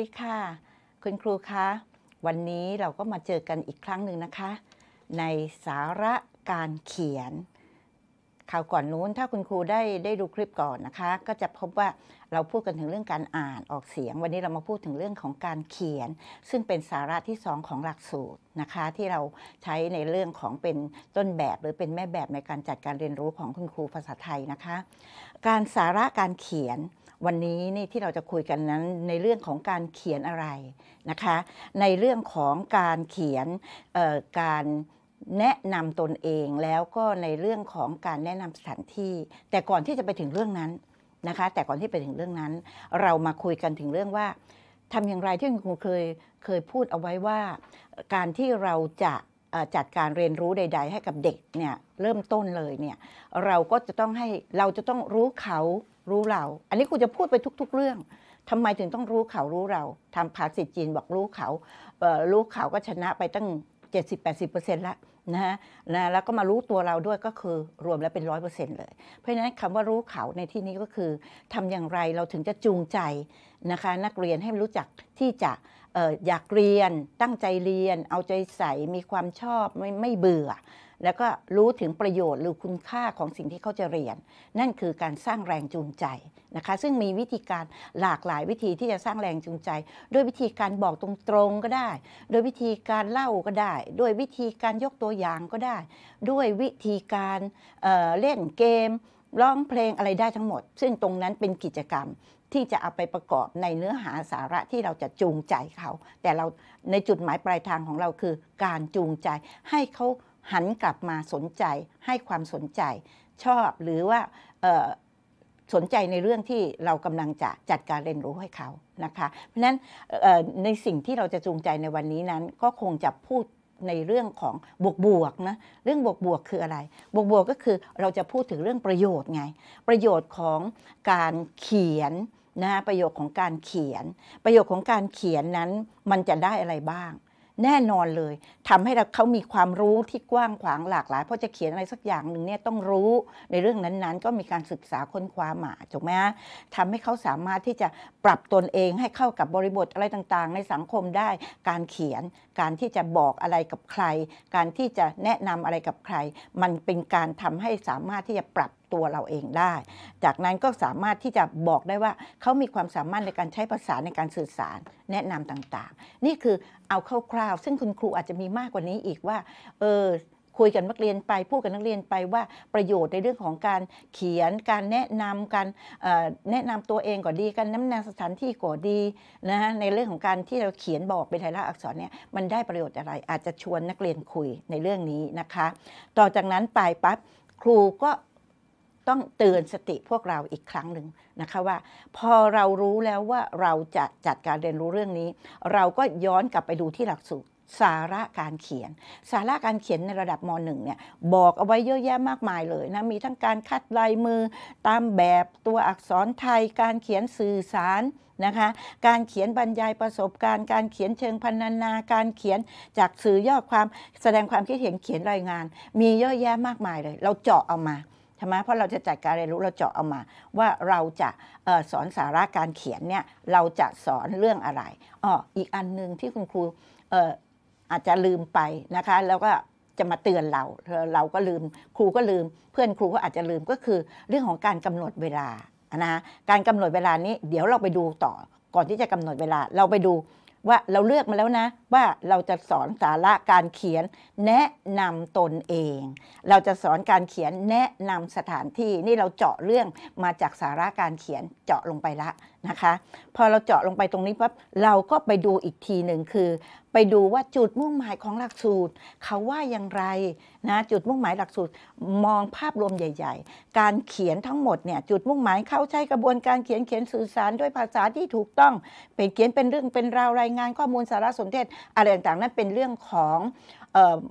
ดีค่ะ คุณครูคะ วันนี้เราก็มาเจอกันอีกครั้งหนึ่งนะคะ ในสาระการเขียนข่าวก่อนนู้น ถ้าคุณครูได้ได้ดูคลิปก่อนนะคะ ก็จะพบว่าเราพูดกันถึงเรื่องการอ่านออกเสียง วันนี้เรามาพูดถึงเรื่องของการเขียน ซึ่งเป็นสาระที่สองของหลักสูตรนะคะ ที่เราใช้ในเรื่องของเป็นต้นแบบหรือเป็นแม่แบบในการจัดการเรียนรู้ของคุณครูภาษาไทยนะคะ การสาระการเขียนวันนี้นี่ที่เราจะคุยกันนั้นในเรื่องของการเขียนอะไรนะคะ ในเรื่องของการเขียนการแนะนำตนเองแล้วก็ในเรื่องของการแนะนำสถานที่แต่ก่อนที่จะไปถึงเรื่องนั้นนะคะ แต่ก่อนที่ไปถึงเรื่องนั้น เรามาคุยกันถึงเรื่องว่าทำอย่างไรที่คุณครูเคยเคยพูดเอาไว้ว่าการที่เราจะจัดการเรียนรู้ใด ๆ ให้กับเด็กเนี่ยเริ่มต้นเลยเนี่ยเราก็จะต้องให้เราจะต้องรู้เขารู้เรา อันนี้ครูจะพูดไปทุก ๆเรื่องทำไไมถึงต้องรู้เขารู้เราทำภาษิตจีนบอกรู้เขารู้เขาก็ชนะไปตั้งจ็ดสิบแปปดสิบเอร์ล้วนะฮะนะแล้วก็มารู้ตัวเราด้วยก็คือรวมแล้วเป็นร้อยเปอร์เซ็นต์เลย เพราะฉะนั้นคำว่ารู้เขาในที่นี้ก็คือทำอย่างไรเราถึงจะจูงใจนะคะนักเรียนให้รู้จักที่จะอยากเรียนตั้งใจเรียน เอาใจใส่มีความชอบไม่ไม่เบื่อแล้วก็รู้ถึงประโยชน์หรือคุณค่าของสิ่งที่เขาจะเรียน นั่นคือการสร้างแรงจูงใจนะคะ ซึ่งมีวิธีการหลากหลายวิธีที่จะสร้างแรงจูงใจ โดวยวิธีการบอกตรงๆก็ได้ โดยวิธีการเล่าก็ได้ด้วยวิธีการยกตัวอย่างก็ได้ ด้วยวิธีการเเล่นเกม ร้องเพลงอะไรได้ทั้งหมด ซึ่งตรงนั้นเป็นกิจกรรมที่จะเอาไปประกอบในเนื้อหาสาระที่เราจะจูงใจเขา แต่เราในจุดหมายปลายทางของเราคือการจูงใจให้เขาหันกลับมาสนใจให้ความสนใจ ชอบหรือว่าสนใจในเรื่องที่เรากำลังจะจัดการเรียนรู้ให้เขานะคะเพราะฉะนั้นในสิ่งที่เราจะจูงใจในวันนี้นั้นก็คงจะพูดในเรื่องของบวกบวกนะเรื่องบวกบวกคืออะไร บวกบวกก็คือเราจะพูดถึงเรื่องประโยชน์ไง ประโยชน์ของการเขียนนะประโยชน์ของการเขียน ประโยชน์ของการเขียนนั้นมันจะได้อะไรบ้างแน่นอนเลย ทำให้เขามีความรู้ที่กว้างขวางหลากหลาย เพราะจะเขียนอะไรสักอย่างหนึ่งเนี่ยต้องรู้ในเรื่องนั้นๆ ก็มีการศึกษาค้นคว้ามาถูกไหมฮะทำให้เขาสามารถที่จะปรับตนเอง ให้เข้ากับบริบทอะไรต่างๆ ในสังคมได้ การเขียน การที่จะบอกอะไรกับใคร การที่จะแนะนำอะไรกับใคร มันเป็นการทำให้สามารถที่จะปรับตัวเราเองได้ จากนั้นก็สามารถที่จะบอกได้ว่าเขามีความสามารถในการใช้ภาษาในการสื่อสาร แนะนำต่างๆ นี่คือเอาคร่าวๆซึ่งคุณครูอาจจะมีมากกว่านี้อีกว่า เออคุยกันนักเรียนไปพูดกับนักเรียนไปว่าประโยชน์ในเรื่องของการเขียนการแนะนำการแนะนำตัวเองก็ดีการน้ำนาสถานที่ก็ดีนะฮะในเรื่องของการที่เราเขียนบอกเป็นไทยละกอักษรเนี่ยมันได้ประโยชน์อะไร อาจจะชวนนักเรียนคุยในเรื่องนี้นะคะ ต่อจากนั้นไปปั๊บครูก็ต้องเตือนสติพวกเราอีกครั้งหนึ่งนะคะว่า พอเรารู้แล้วว่าเราจะจัดการเรียนรู้เรื่องนี้ เราก็ย้อนกลับไปดูที่หลักสูตรสาระการเขียน สาระการเขียนในระดับม .1 เนี่ยบอกเอาไว้เยอะแยะมากมายเลยนะมีทั้งการคัดลายมือตามแบบตัวอักษรไทยการเขียนสื่อสารนะคะการเขียนบรรยายประสบการณ์การเขียนเชิงพรรณนาการเขียนจากสื่อย่อความแสดงความคิดเห็นเขียนรายงาน มีเยอะแยะมากมายเลย เราเจาะเอามาช่ไหมเพราะเราจะจัดการเรียนรู้เราเจาะเอามาว่าเราจะออสอนสาระการเขียนเนี่ยเราจะสอนเรื่องอะไรอ๋ออีกอันหนึ่งที่คุณครูอาจจะลืมไปนะคะ แล้วก็จะมาเตือนเราเราก็ลืมครูก็ลืมเพื่อนครูก็อาจจะลืมก็คือเรื่องของการกำหนดเวลานะการกำหนดเวลานี้เดี๋ยวเราไปดูต่อก่อนที่จะกำหนดเวลาเราไปดูว่าเราเลือกมาแล้วนะว่าเราจะสอนสาระการเขียนแนะนำตนเอง เราจะสอนการเขียนแนะนำสถานที่นี่เราเจาะเรื่องมาจากสาระการเขียนเจาะลงไปละนะคะพอเราเจาะลงไปตรงนี้ปั๊บเราก็ไปดูอีกทีหนึ่งคือ ไปดูว่าจุดมุ่งหมายของหลักสูตร เขาว่าอย่างไรนะจุดมุ่งหมายหลักสูตรมองภาพรวมใหญ่ ๆ การเขียนทั้งหมดเนี่ยจุดมุ่งหมายเข้าใช้กระบวนการเขียนเขียนสื่อสารด้วยภาษาที่ถูกต้อง เป็นเขียนเป็นเรื่องเป็นราวรายงานข้อมูลสารสนเทศ อะไรต่างๆนั้นเป็นเรื่องของ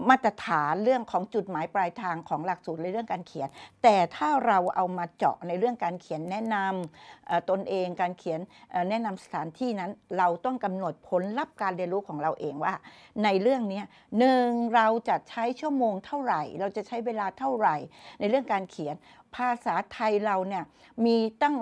มาตรฐานเรื่องของจุดหมายปลายทางของหลักสูตรในเรื่องการเขียน แต่ถ้าเราเอามาเจาะในเรื่องการเขียนแนะนำตนเองการเขียนแนะนำสถานที่นั้นเราต้องกำหนดผลลัพธ์การเรียนรู้ของเราเองว่า ในเรื่องนี้หนึ่งเราจะใช้ชั่วโมงเท่าไหร่ เราจะใช้เวลาเท่าไหร่ในเรื่องการเขียน ภาษาไทยเราเนี่ยมีตั้ง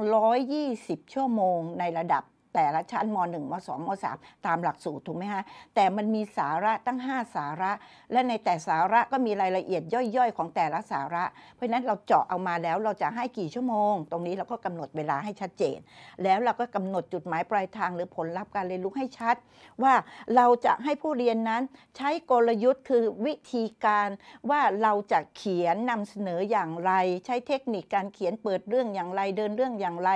120 ชั่วโมงในระดับแต่ละชั้นม .1 ม .2 ม .3 ตามหลักสูตรถูกไหมฮะแต่มันมีสาระตั้ง 5 สาระ และในแต่สาระก็มีรายละเอียดย่อยๆ ของแต่ละสาระ เพราะฉะนั้นเราเจาะเอามาแล้วเราจะให้กี่ชั่วโมงตรงนี้เราก็กำหนดเวลาให้ชัดเจน แล้วเราก็กำหนดจุดหมายปลายทางหรือผลลัพธ์การเรียนรู้ให้ชัด ว่าเราจะให้ผู้เรียนนั้นใช้กลยุทธ์คือวิธีการว่าเราจะเขียนนำเสนออย่างไรใช้เทคนิคการเขียนเปิดเรื่องอย่างไรเดินเรื่องอย่างไร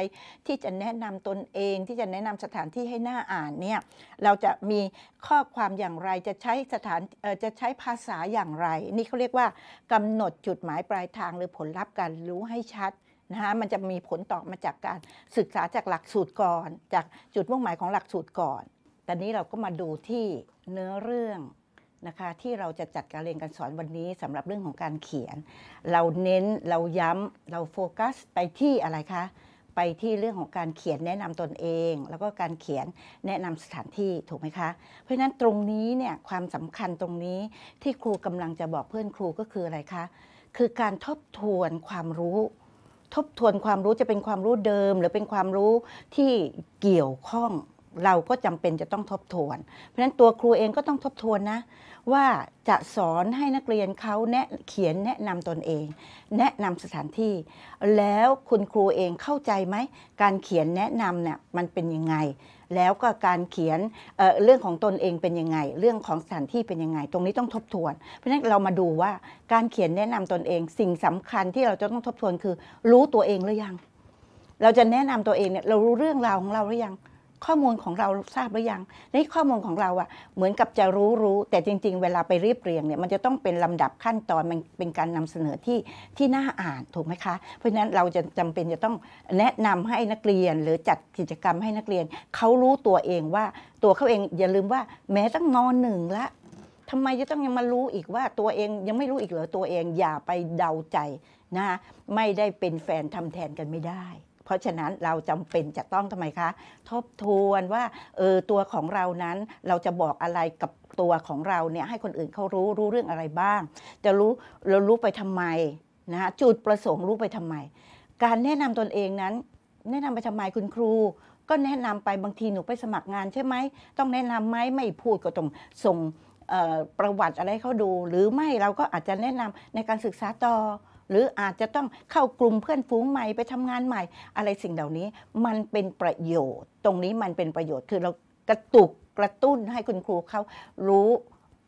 ที่จะแนะนำตนเองที่จะแนะนำำสถานที่ให้หน้าอ่านเนี่ยเราจะมีข้อความอย่างไรจะใช้สถานจะใช้ภาษาอย่างไร นี่เขาเรียกว่ากำหนดจุดหมายปลายทางหรือผลลัพธ์การรู้ให้ชัดนะคะมันจะมีผลตอบมาจากการศึกษาจากหลักสูตรก่อน จากจุดมุ่งหมายของหลักสูตรก่อนตอนนี้เราก็มาดูที่เนื้อเรื่องนะคะ ที่เราจะจัดการเรียนการสอนวันนี้ สำหรับเรื่องของการเขียนเราเน้นเราย้ำเราโฟกัสไปที่อะไรคะไปที่เรื่องของการเขียนแนะนำตนเองแล้วก็การเขียนแนะนำสถานที่ถูกไหมคะ เพราะฉะนั้นตรงนี้เนี่ยความสำคัญตรงนี้ที่ครูกำลังจะบอกเพื่อนครูก็คืออะไรคะ คือการทบทวนความรู้ ทบทวนความรู้จะเป็นความรู้เดิม หรือเป็นความรู้ที่เกี่ยวข้องเราก็จำเป็นจะต้องทบทวน เพราะฉะนั้นตัวครูเองก็ต้องทบทวนนะ ว่าจะสอนให้นักเรียนเขาแนะเขียนแนะนำตนเอง แนะนำสถานที่ แล้วคุณครูเองเข้าใจไหมการเขียนแนะนำเนี่ยมันเป็นยังไงแล้วก็การเขียนเเรื่องของตนเองเป็นยังไง เรื่องของสถานที่เป็นยังไง ตรงนี้ต้องทบทวน เพราะฉะนั้นเรามาดูว่าการเขียนแนะนำตนเองสิ่งสำคัญที่เราจะต้องทบทวนคือรู้ตัวเองหรือยัง เราจะแนะนำตัวเองเนี่ยเรารู้เรื่องราวของเราหรือยังข้อมูลของเราทราบหรือยัง ในข้อมูลของเราอะเหมือนกับจะรู้รู้แต่จริง ๆเวลาไปเรียบเรียงเนี่ย มันจะต้องเป็นลำดับขั้นตอนมันเป็นการนำเสนอที่ที่น่าอ่านถูกไหมคะ เพราะฉะนั้นเราจะจำเป็นจะต้องแนะนำให้นักเรียนหรือจัดกิจกรรมให้นักเรียนเขารู้ตัวเองว่าตัวเขาเองอย่าลืมว่า แม้ตั้งนอนหนึ่งละทำไมจะต้องยังมารู้อีกว่าตัวเองยังไม่รู้อีกเหรอตัวเองอย่าไปเดาใจนะ ไม่ได้เป็นแฟนทำแทนกันไม่ได้ราะฉะนั้นเราจำเป็นจะต้องทำไมคะ ทบทวนว่าเออตัวของเรานั้นเราจะบอกอะไรกับตัวของเราเนี่ยให้คนอื่นเขารู้รู้เรื่องอะไรบ้าง จะรู้ เรารู้ไปทำไมนะคะจุดประสงค์รู้ไปทำไม การแนะนำตนเองนั้น แนะนำไปทำไมคุณครู ก็แนะนำไปบางทีหนูไปสมัครงานใช่ไหม ต้องแนะนํำไหมไม่พูดก็ต้อง ส่งประวัติอะไรเขาดู หรือไม่เราก็อาจจะแนะนำในการศึกษาต่อหรืออาจจะต้องเข้ากลุ่มเพื่อนฝูงใหม่ไปทำงานใหม่ อะไรสิ่งเหล่านี้มันเป็นประโยชน์ ตรงนี้มันเป็นประโยชน์คือเรากระตุกกระตุ้นให้คุณครูเขารู้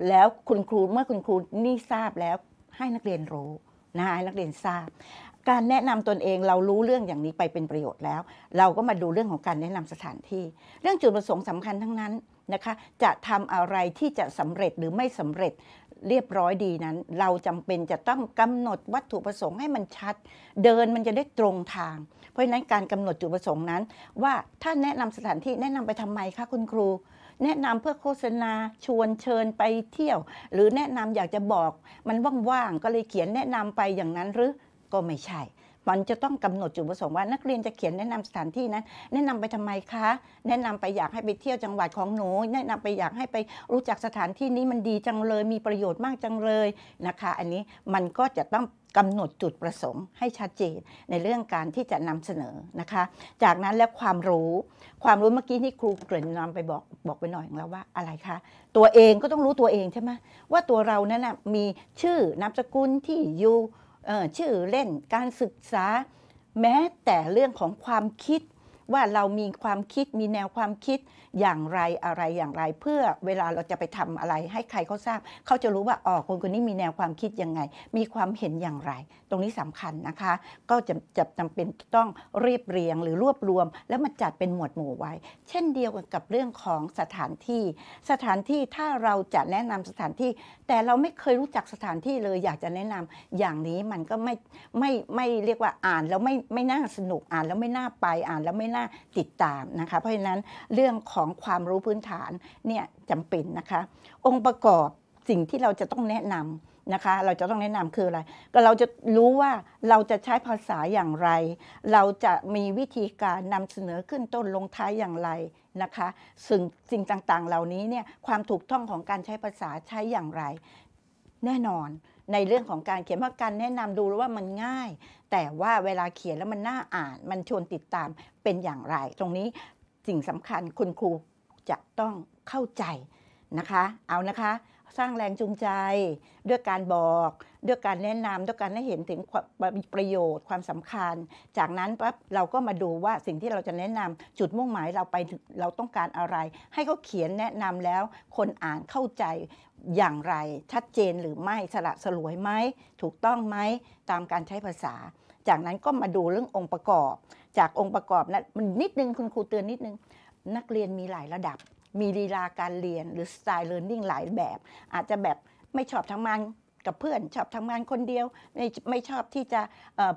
แล้วคุณครูเมื่อคุณครูนี่ทราบแล้ว ให้นักเรียนรู้นะให้นักเรียนทราบ การแนะนำตนเองเรารู้เรื่องอย่างนี้ไปเป็นประโยชน์แล้ว เราก็มาดูเรื่องของการแนะนำสถานที่ เรื่องจุดประสงค์สำคัญทั้งนั้นนะคะจะทำอะไรที่จะสำเร็จหรือไม่สำเร็จเรียบร้อยดีนั้นเราจำเป็นจะต้องกำหนดวัตถุประสงค์ให้มันชัด เดินมันจะได้ตรงทาง เพราะฉะนั้นการกำหนดจุดประสงค์นั้น ว่าถ้าแนะนำสถานที่แนะนำไปทำไมคะคุณครู แนะนำเพื่อโฆษณาชวนเชิญไปเที่ยว หรือแนะนำอยากจะบอกมันว่างๆก็เลยเขียนแนะนำไปอย่างนั้นหรือก็ไม่ใช่มันจะต้องกำหนดจุดประสงค์ว่านักเรียนจะเขียนแนะนำสถานที่นั้นแนะนำไปทำไมคะ แนะนำไปอยากให้ไปเที่ยวจังหวัดของหนูแนะนำไปอยากให้ไปรู้จักสถานที่นี้มันดีจังเลยมีประโยชน์มากจังเลยนะคะ อันนี้มันก็จะต้องกำหนดจุดประสงค์ให้ชัดเจนในเรื่องการที่จะนำเสนอนะคะ จากนั้นแล้วความรู้ความรู้เมื่อกี้ที่ครูเกริ่นนำไปบอกบอกไปหน่อย่างเราว่าอะไรคะ ตัวเองก็ต้องรู้ตัวเองใช่ไหมว่าตัวเรานั้นนะมีชื่อนามสกุลที่อยู่ชื่อเล่นการศึกษา แม้แต่เรื่องของความคิด ว่าเรามีความคิดมีแนวความคิดอย่างไรอะไรอย่างไร เพื่อเวลาเราจะไปทำอะไร ให้ใครเขาทราบเขาจะรู้ว่าอ๋อคนคนนี้มีแนวความคิดยังไง มีความเห็นอย่างไรรงนี้สำคัญนะคะก็จะจะจำเป็นต้องเรียบเรียงหรือรวบรวม แล้วมาจัดเป็นหมวดหมู่ไว้ เช่นเดียวกันกับเรื่องของสถานที่สถานที่ถ้าเราจะแนะนำสถานที่ แต่เราไม่เคยรู้จักสถานที่เลยอยากจะแนะนำอย่างนี้มันก็ไม่ไม่ไม่เรียกว่าอ่านแล้วไม่ไม่น่าสนุกอ่าน แล้วไม่น่าไปอ่านแล้วไม่น่าติดตามนะคะเพราะฉะนั้นเรื่องของความรู้พื้นฐานเนี่ยจำเป็นนะคะองค์ประกอบสิ่งที่เราจะต้องแนะนำนะคะเราจะต้องแนะนำคืออะไร ก็เราจะรู้ว่าเราจะใช้ภาษาอย่างไร เราจะมีวิธีการนำเสนอขึ้นต้นลงท้ายอย่างไรนะคะสิ่งสิ่งต่าง ๆ เหล่านี้เนี่ยความถูกต้องของการใช้ภาษาใช้อย่างไร แน่นอนในเรื่องของการเขียนเพราะการแนะนำดูว่ามันง่าย แต่ว่าเวลาเขียนแล้วมันน่าอ่านมันชวนติดตามเป็นอย่างไร ตรงนี้สิ่งสำคัญคุณครูจะต้องเข้าใจนะคะ เอานะคะสร้างแรงจูงใจ ด้วยการบอก ด้วยการแนะนำด้วยการให้เห็นถึงประโยชน์ความสำคัญ จากนั้นปั๊บเราก็มาดูว่าสิ่งที่เราจะแนะนำจุดมุ่งหมายเราไปเราต้องการอะไร ให้เขาเขียนแนะนำแล้วคนอ่านเข้าใจอย่างไร ชัดเจนหรือไม่สละสลวยไหมถูกต้องไหมตามการใช้ภาษา จากนั้นก็มาดูเรื่ององค์ประกอบจากองค์ประกอบนะมันนิดนึงคุณครูเตือนนิดนึง นักเรียนมีหลายระดับมีลีลาการเรียนหรือสไตล์เรียนรู้หลายแบบ อาจจะแบบไม่ชอบทำงานกับเพื่อนชอบทำงานคนเดียวไม่ไม่ชอบที่จะ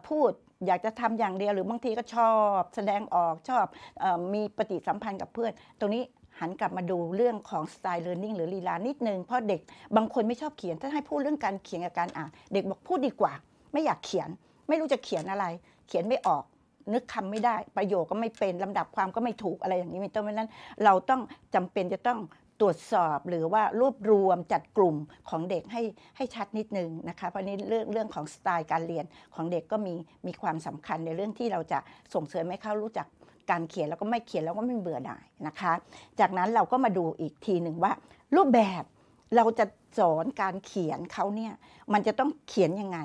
พูด อยากจะทำอย่างเดียว หรือบางทีก็ชอบแสดงออกชอบอมีปฏิสัมพันธ์กับเพื่อนตรงนี้หันกลับมาดูเรื่องของสไตล์เรียนรู้หรือลีลานิดนึงเพราะเด็กบางคนไม่ชอบเขียนถ้าให้พูดเรื่องการเขียนกับการอ่านเด็กบอกพูดดีกว่า ไม่อยากเขียน ไม่รู้จะเขียนอะไร เขียนไม่ออกนึกคำไม่ได้ประโยคก็ไม่เป็นลำดับความก็ไม่ถูกอะไรอย่างนี้เป็นต้นเพราะนั้นเราต้องจำเป็นจะต้องตรวจสอบหรือว่ารวบรวมจัดกลุ่มของเด็กให้ให้ชัดนิดนึงนะคะเพราะนี้เรื่องเรื่องของสไตล์การเรียนของเด็กก็มีมีความสำคัญในเรื่องที่เราจะส่งเสริมให้เขารู้จักการเขียนแล้วก็ไม่เขียนแล้วก็ไม่เบื่อหน่ายนะคะ จากนั้นเราก็มาดูอีกทีหนึ่งว่า รูปแบบเราจะสอนการเขียนเขาเนี่ยมันจะต้องเขียนยังไง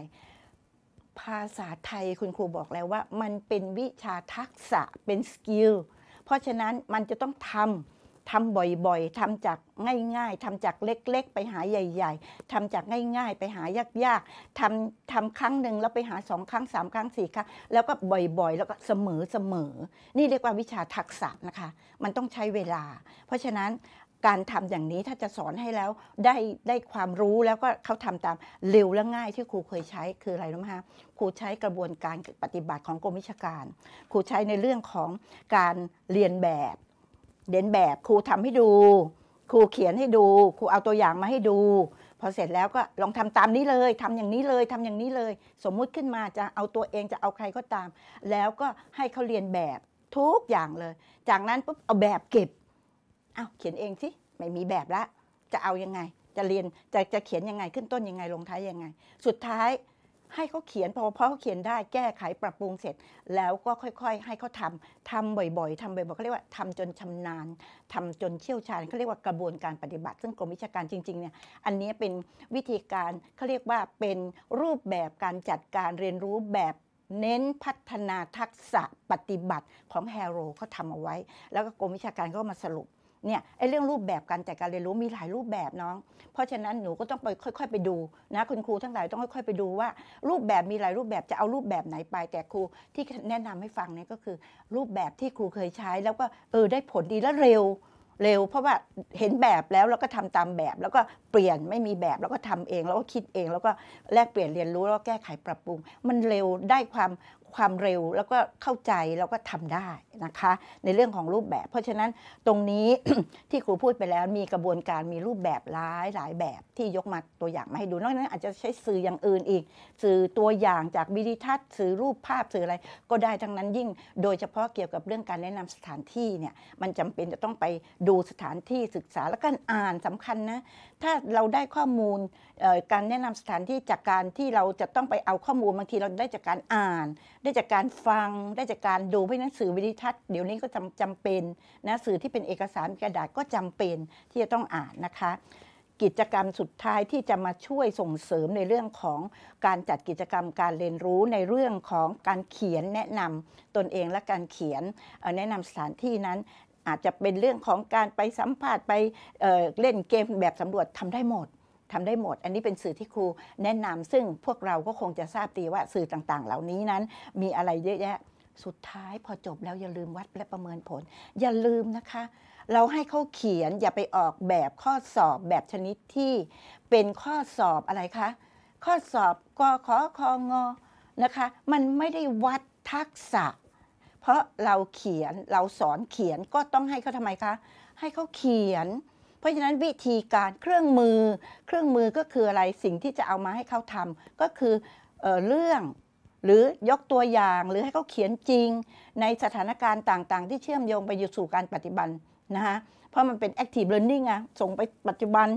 ภาษาไทยคุณครูบอกแล้วว่ามันเป็นวิชาทักษะเป็นสกิลเพราะฉะนั้นมันจะต้องทำทำบ่อยๆทำจากง่ายๆทำจากเล็กๆ ไปหาใหญ่ๆทำจากง่าย ๆ ไปหายากๆทำทำครั้งหนึ่งแล้วไปหาสองครั้งสามครั้งสี่ครั้งแล้วก็บ่อยๆ แล้วก็เสมอเสมอนี่เรียกว่าวิชาทักษะนะคะมันต้องใช้เวลา เพราะฉะนั้นการทำอย่างนี้ถ้าจะสอนให้แล้ว ได้ ได้ความรู้แล้วก็เขาทำตามเร็วและง่าย ที่ครูเคยใช้คืออะไรรู้ไหมคะครูใช้กระบวนการปฏิบัติของกรมวิชาการครูใช้ในเรื่องของการเรียนแบบเรียนแบบ ครูทำให้ดู ครูเขียนให้ดู ครูเอาตัวอย่างมาให้ดู พอเสร็จแล้วก็ลองทำตามนี้เลย ทำอย่างนี้เลยทำอย่างนี้เลย สมมุติขึ้นมาจะเอาตัวเองจะเอาใครก็ตาม แล้วก็ให้เขาเรียนแบบทุกอย่างเลย จากนั้นปุ๊บเอาแบบเก็บเอาเขียนเองสิไม่มีแบบละจะเอายังไง จะเรียน จะจะเขียนยังไง ขึ้นต้นยังไง ลงท้ายยังไง สุดท้าย ให้เขาเขียนพอเพราะเขาเขียนได้แก้ไขปรับปรุงเสร็จ แล้วก็ค่อย ๆ ให้เขาทำทำบ่อยๆทำบ่อยๆเขาเรียกว่าทำจนชำนาญทำจนเชี่ยวชาญเขาเรียกว่า กระบวนการปฏิบัติ ซึ่งกรมวิชาการจริงๆเนี่ยอันนี้เป็นวิธีการเขาเรียกว่าเป็นรูปแบบการจัดการเรียนรู้แบบเน้นพัฒนาทักษะปฏิบัติของแฮโรเขาทำเอาไว้ แล้วก็กรมวิชาการก็มาสรุปเนี่ยไอ้เรื่องรูปแบบการจัดการเรียนรู้มีหลายรูปแบบเนาะเพราะฉะนั้นหนูก็ต้องไปค่อย ๆ ไปดูนะคุณครูทั้งหลายต้องค่อยๆไปดูว่า รูปแบบมีหลายรูปแบบจะเอารูปแบบไหนไปแต่ครูที่แนะนำให้ฟังเนี่ยก็คือ รูปแบบที่ครูเคยใช้ แล้วก็เออได้ผลดีและเร็วเร็วเพราะว่าเห็นแบบแล้วแล้วก็ทำตามแบบ แล้วก็เปลี่ยนไม่มีแบบแล้วก็ทำเอง แล้วก็คิดเองแล้วก็แลกเปลี่ยนเรียนรู้แล้วก็แก้ไขปรับปรุงมันเร็วได้ความความเร็วแล้วก็เข้าใจแล้วก็ทำได้นะคะในเรื่องของรูปแบบ เพราะฉะนั้นตรงนี้ที่ครูพูดไปแล้วมีกระบวนการมีรูปแบบหลายหลายแบบที่ยกมาตัวอย่างมาให้ดูนอกนั้น อาจจะใช้สื่ออย่างอื่นอีก สื่อตัวอย่างจากวิดีทัศน์ สื่อรูปภาพสื่ออะไร ก็ได้ทั้งนั้นยิ่ง โดยเฉพาะเกี่ยวกับเรื่องการแนะนำสถานที่เนี่ยมันจำเป็นจะต้องไปดูสถานที่ศึกษาแล้วก็อ่านสำคัญนะถ้าเราได้ข้อมูลการแนะนำสถานที่จากการที่เราจะต้องไปเอาข้อมูลบางทีเราได้จากการอ่านได้จากการฟังได้จากการดูเพราะนั้นสื่อวิดิทัศน์เดี๋ยวนี้ก็จำจำเป็นนะสื่อที่เป็นเอกสารกระดาษก็จำเป็นที่จะต้องอ่านนะคะ กิจกรรมสุดท้ายที่จะมาช่วยส่งเสริมในเรื่องของการจัดกิจกรรมการเรียนรู้ในเรื่องของการเขียนแนะนำตนเองและการเขียนแนะนำสถานที่นั้น อาจจะเป็นเรื่องของการไปสัมภาษณ์ไปเเล่นเกมแบบสำรวจทำได้หมดทำได้หมด อันนี้เป็นสื่อที่ครูแนะนำซึ่งพวกเราก็คงจะทราบดีว่า สื่อต่างๆ เหล่านี้นั้นมีอะไรเยอะแยะสุดท้าย พอจบแล้วอย่าลืมวัดและประเมินผล อย่าลืมนะคะ เราให้เขาเขียนอย่าไปออกแบบข้อสอบแบบชนิดที่เป็นข้อสอบอะไรคะข้อสอบกขอคองอนะคะ มันไม่ได้วัดทักษะ เพราะเราเขียนเราสอนเขียนก็ต้องให้เขาทำไมคะ ให้เขาเขียนเพราะฉะนั้นวิธีการเครื่องมือเครื่องมือก็คืออะไรสิ่งที่จะเอามาให้เขาทำ ก็คือเออเรื่องหรือยกตัวอย่างหรือให้เขาเขียนจริง ในสถานการณ์ต่างๆ ที่เชื่อมโยงไปอยู่สู่การปฏิบัตินะฮะเพราะมันเป็น active learning อะส่งไปปัจจุบัน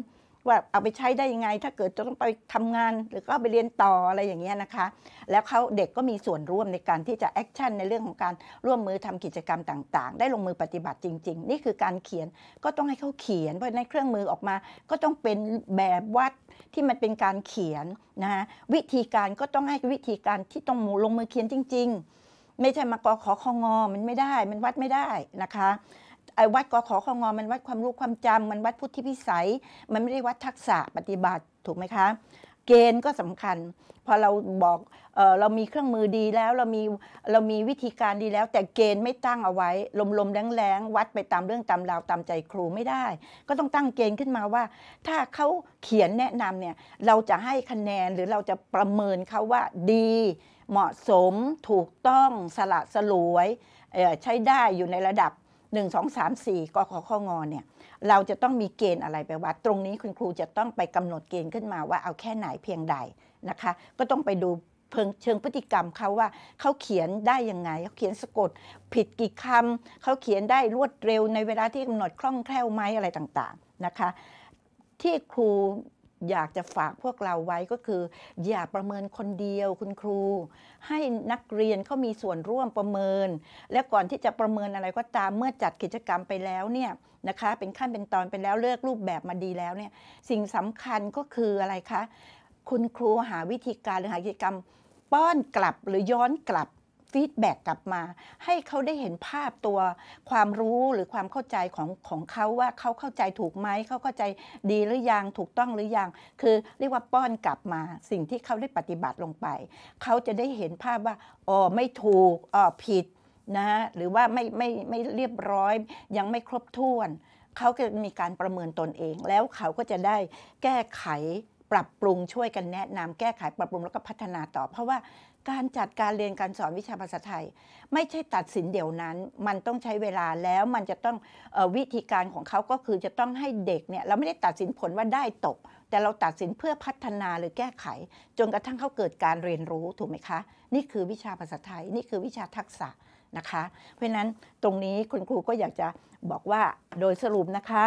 ว่าเอาไปใช้ได้ยังไงถ้าเกิดจะต้องไปทำงานหรือก็ไปเรียนต่ออะไรอย่างเงี้ยนะคะ แล้วเขาเด็กก็มีส่วนร่วมในการที่จะแอคชั่นในเรื่องของการร่วมมือทำกิจกรรมต่างๆ ได้ลงมือปฏิบัติจริงๆ นี่คือการเขียนก็ต้องให้เขาเขียนเพราะ ในเครื่องมือออกมา ก็ต้องเป็นแบบวัดที่มันเป็นการเขียนนะฮะวิธีการก็ต้องให้วิธีการที่ต้องลงมือเขียนจริงๆ ไม่ใช่มากอขอคองอมันไม่ได้ มันวัดไม่ได้นะคะไอ้วัดกขอคองอมันวัดความรู้ความจำมันวัดพุทธิพิสัย มันไม่ได้วัดทักษะปฏิบัติถูกไหมคะ เกณฑ์ก็สำคัญพอเราบอกเเรามีเครื่องมือดีแล้วเรามีเรามีวิธีการดีแล้ว แต่เกณฑ์ไม่ตั้งเอาไว้ลมๆแรงๆวัดไปตามเรื่องตามราวตามใจครูไม่ได้ ก็ต้องตั้งเกณฑ์ขึ้นมาว่า ถ้าเขาเขียนแนะนำเนี่ยเราจะให้คะแนนหรือเราจะประเมินเขาว่าดี เหมาะสมถูกต้องสละสลวยใช้ได้อยู่ในระดับ1 2 3 4 กขข้องอเนี่ยเราจะต้องมีเกณฑ์อะไรไปวัดตรงนี้คุณครูจะต้องไปกำหนดเกณฑ์ขึ้นมาว่าเอาแค่ไหนเพียงใดนะคะก็ต้องไปดูเชิงพฤติกรรมเขาว่าเขาเขียนได้ยังไง เขาเขียนสะกดผิดกี่คำเขาเขียนได้รวดเร็วในเวลาที่กำหนดคล่องแคล่วไหมอะไรต่าง ๆ นะคะ ที่ครูอยากจะฝากพวกเราไว้ก็คือ อย่าประเมินคนเดียวคุณครู ให้นักเรียนเขามีส่วนร่วมประเมิน และก่อนที่จะประเมินอะไรก็ตามเมื่อจัดกิจกรรมไปแล้วเนี่ยนะคะ เป็นขั้นเป็นตอนไปแล้วเลือกรูปแบบมาดีแล้วเนี่ย สิ่งสำคัญก็คืออะไรคะ คุณครูหาวิธีการหรือหา กิจกรรมป้อนกลับหรือย้อนกลับฟีดแบ็กกลับมา ให้เขาได้เห็นภาพตัวความรู้หรือความเข้าใจของของเขาว่า เขาเข้าใจถูกไหมเขาเข้าใจดีหรือยังถูกต้องหรือยังคือเรียกว่าป้อนกลับมา สิ่งที่เขาได้ปฏิบัติลงไปเขาจะได้เห็นภาพว่าอ๋อไม่ถูกอ๋อผิดนะหรือว่าไม่ไม่ไม่เรียบร้อย ยังไม่ครบถ้วนเขาจะมีการประเมินตนเอง แล้วเขาก็จะได้แก้ไขปรับปรุงช่วยกันแนะ นำแก้ไขปรับปรุงแล้วก็พัฒนาต่อ เพราะว่าการจัดการเรียนการสอนวิชาภาษาไทย ไม่ใช่ตัดสินเดี๋ยวนั้น มันต้องใช้เวลาแล้วมันจะต้องอวิธีการของเขาก็คือจะต้องให้เด็กเนี่ย เราไม่ได้ตัดสินผลว่าได้ตก แต่เราตัดสินเพื่อพัฒนาหรือแก้ไข จนกระทั่งเขาเกิดการเรียนรู้ถูกไหมคะ นี่คือวิชาภาษาไทย นี่คือวิชาทักษะนะคะ เพราะนั้นตรงนี้คุณครูก็อยากจะบอกว่า โดยสรุปนะคะ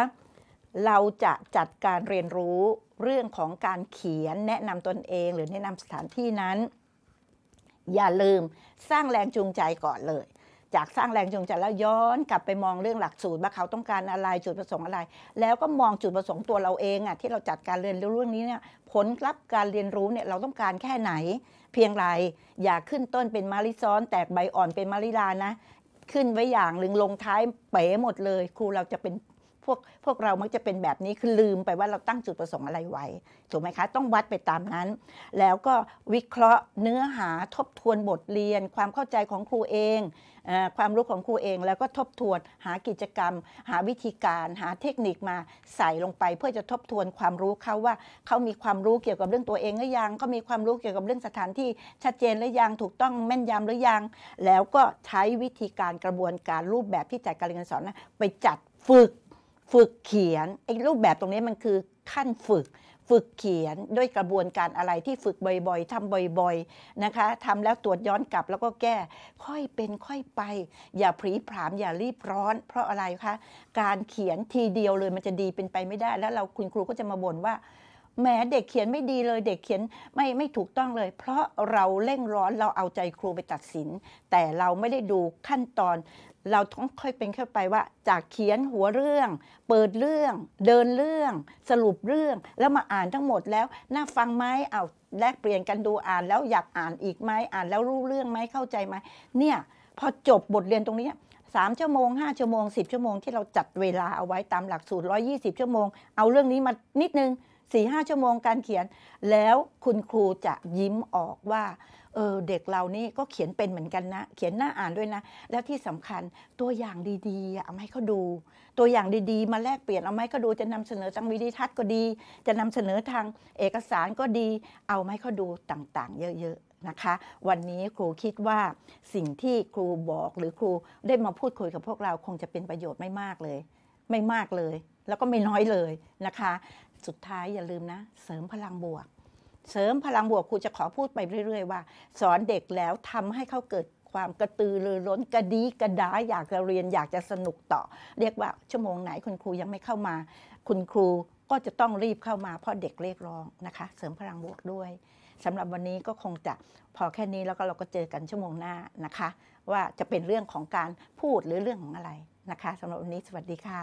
เราจะจัดการเรียนรู้เรื่องของการเขียนแนะนำตนเอง หรือแนะนำสถานที่นั้นอย่าลืมสร้างแรงจูงใจก่อนเลย จากสร้างแรงจูงใจแล้วย้อนกลับไปมองเรื่องหลักสูตรว่าเขาต้องการอะไรจุดประสงค์อะไร แล้วก็มองจุดประสงค์ตัวเราเองอะที่เราจัดการเรียนรู้เรื่องนี้เนี่ยผลลัพธ์การเรียนรู้เนี่ยเราต้องการแค่ไหนเพียงไรอย่าขึ้นต้นเป็นมาริซ้อน แตกใบอ่อนเป็นมาริลานะขึ้นไว้อย่างหนึ่งลงท้ายเป๋หมดเลยครูเราจะเป็นพวกพวกเรามักจะเป็นแบบนี้คือลืมไปว่าเราตั้งจุดประสงค์อะไรไว้ถูกไหมคะ ต้องวัดไปตามนั้น แล้วก็วิเคราะห์เนื้อหาทบทวนบทเรียน ความเข้าใจของครูเองความรู้ของครูเอง แล้วก็ทบทวนหากิจกรรม หาวิธีการ หาเทคนิคมาใส่ลงไป เพื่อจะทบทวนความรู้เขาว่าเขามีความรู้เกี่ยวกับเรื่องตัวเองหรือยังเขามีความรู้เกี่ยวกับเรื่องสถาน ที่ชัดเจนหรือยังถูกต้องแม่นยำหรือยัง แล้วก็ใช้วิธีการกระบวนการรูปแบบที่จัดการเรียนการสอนนะไปจัดฝึกฝึกเขียนไอ้รูปแบบตรงนี้มันคือขั้นฝึก ฝึกเขียน ด้วยกระบวนการอะไรที่ฝึกบ่อยๆทำบ่อยๆนะคะทำแล้วตรวจย้อนกลับแล้วก็แก้ค่อยเป็นค่อยไป อย่าผีผามอย่ารีบร้อนเพราะอะไรคะการเขียนทีเดียวเลยมันจะดีเป็นไปไม่ได้แล้วเราคุณครูก็จะมาบ่นว่าแหมเด็กเขียนไม่ดีเลย เด็กเขียนไม่ไม่ถูกต้องเลย เพราะเราเร่งร้อนเราเอาใจครูไปตัดสิน แต่เราไม่ได้ดูขั้นตอนเราต้องค่อยเป็นค่อยไปว่าจากเขียนหัวเรื่อง เปิดเรื่อง เดินเรื่อง สรุปเรื่องแล้วมาอ่านทั้งหมดแล้ว น่าฟังไหมเอาแลกเปลี่ยนกันดูอ่านแล้วอยากอ่านอีกไหมอ่านแล้วรู้เรื่องไหมเข้าใจไหมเนี่ยพอจบบทเรียนตรงนี้สามชั่วโมงห้าชั่วโมงสิบชั่วโมงที่เราจัดเวลาเอาไว้ตามหลักสูตรร้อยี่สิบชั่วโมง เอาเรื่องนี้มานิดนึงสี่ห้าชั่วโมงการเขียน แล้วคุณครูจะยิ้มออกว่าเออเด็กเรานี่ก็เขียนเป็นเหมือนกันนะเขียนหน้าอ่านด้วยนะ แล้วที่สำคัญตัวอย่างดีๆเอาไม้เขาดู ตัวอย่างดีๆมาแลกเปลี่ยนเอาไม้เขาดู จะนำเสนอทางวิดีทัศน์ก็ดี จะนำเสนอทางเอกสารก็ดี เอาไม้เขาดูต่างๆ เยอะๆนะคะ วันนี้ครูคิดว่าสิ่งที่ครูบอกหรือครูได้มาพูดคุยกับพวกเราคงจะเป็นประโยชน์ไม่มากเลย ไม่มากเลย แล้วก็ไม่น้อยเลยนะคะ สุดท้ายอย่าลืมนะเสริมพลังบวกเสริมพลังบวกครูจะขอพูดไปเรื่อยๆ ว่า สอนเด็กแล้วทำให้เขาเกิดความกระตือรือร้น กระดีกระดาอยากจะเรียนอยากจะสนุกต่อ เรียกว่าชั่วโมงไหนคุณครูยังไม่เข้ามา คุณครูก็จะต้องรีบเข้ามา เพราะเด็กเรียกร้องนะคะ เสริมพลังบวกด้วยสำหรับวันนี้ก็คงจะพอแค่นี้แล้วก็เราก็เจอกันชั่วโมงหน้านะคะ ว่าจะเป็นเรื่องของการพูดหรือเรื่องของอะไรนะคะสำหรับวันนี้สวัสดีค่ะ